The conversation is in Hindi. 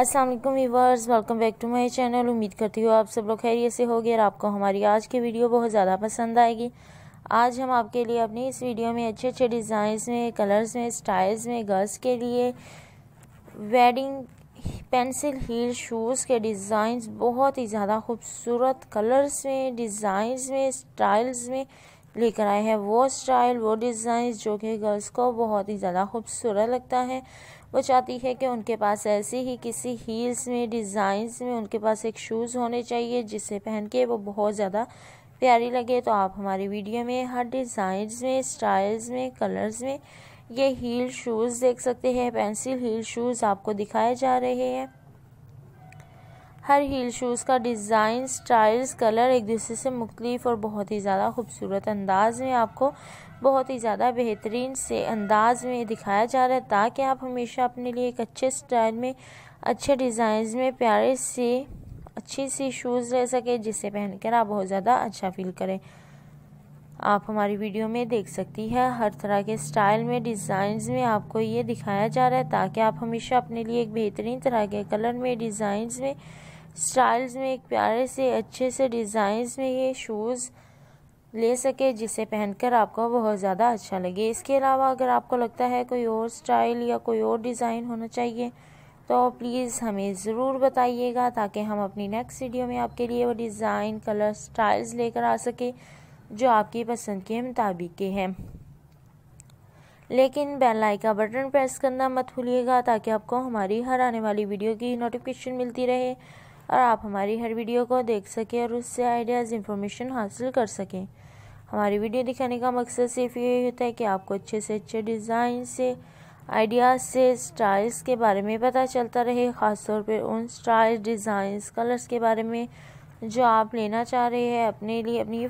असलम वालेकुम viewers welcome back to my channel उम्मीद करती हूँ आप सब लोग खैरियत से होगी और आपको हमारी आज की वीडियो बहुत ज़्यादा पसंद आएगी आज हम आपके लिए अपनी इस वीडियो में अच्छे अच्छे डिज़ाइंस में कलर्स में स्टाइल्स में गर्ल्स के लिए वेडिंग पेंसिल हील शूज़ के डिज़ाइंस बहुत ही ज़्यादा खूबसूरत कलर्स में डिज़ाइंस में स्टाइल्स में लेकर आए हैं वो स्टाइल वो डिज़ाइन जो कि गर्ल्स को बहुत ही ज़्यादा खूबसूरत लगता है वो चाहती है कि उनके पास ऐसे ही किसी हील्स में डिज़ाइंस में उनके पास एक शूज़ होने चाहिए जिसे पहन के वो बहुत ज़्यादा प्यारी लगे तो आप हमारी वीडियो में हर डिज़ाइंस में स्टाइल्स में कलर्स में ये हील शूज़ देख सकते हैं पेंसिल हील शूज़ आपको दिखाए जा रहे हैं हर हील शूज़ का डिज़ाइन स्टाइल्स कलर एक दूसरे से मुख्तफ और बहुत ही ज़्यादा खूबसूरत अंदाज में आपको बहुत ही ज़्यादा बेहतरीन से अंदाज में दिखाया जा रहा है ताकि आप हमेशा अपने लिए एक अच्छे स्टाइल में अच्छे डिज़ाइन में प्यारे से अच्छी सी शूज़ ले सके जिसे पहनकर आप बहुत ज़्यादा अच्छा फील करें आप हमारी वीडियो में देख सकती है हर तरह के स्टाइल में डिज़ाइंस में आपको ये दिखाया जा रहा है ताकि आप हमेशा अपने लिए एक बेहतरीन तरह के कलर में डिज़ाइंस में स्टाइल्स में एक प्यारे से अच्छे से डिज़ाइंस में ये शूज़ ले सके जिसे पहनकर आपको बहुत ज़्यादा अच्छा लगे इसके अलावा अगर आपको लगता है कोई और स्टाइल या कोई और डिज़ाइन होना चाहिए तो प्लीज़ हमें ज़रूर बताइएगा ताकि हम अपनी नेक्स्ट वीडियो में आपके लिए वो डिज़ाइन कलर स्टाइल्स लेकर आ सके जो आपकी पसंद के मुताबिक के हैं लेकिन बेल आई का बटन प्रेस करना मत भूलिएगा ताकि आपको हमारी हर आने वाली वीडियो की नोटिफिकेशन मिलती रहे और आप हमारी हर वीडियो को देख सकें और उससे आइडियाज़ इंफॉर्मेशन हासिल कर सकें हमारी वीडियो दिखाने का मकसद सिर्फ यही होता है कि आपको अच्छे से अच्छे डिज़ाइन से आइडियाज़ से स्टाइल्स के बारे में पता चलता रहे ख़ासतौर पर उन स्टाइल डिज़ाइंस कलर्स के बारे में जो आप लेना चाह रहे हैं अपने लिए अपनी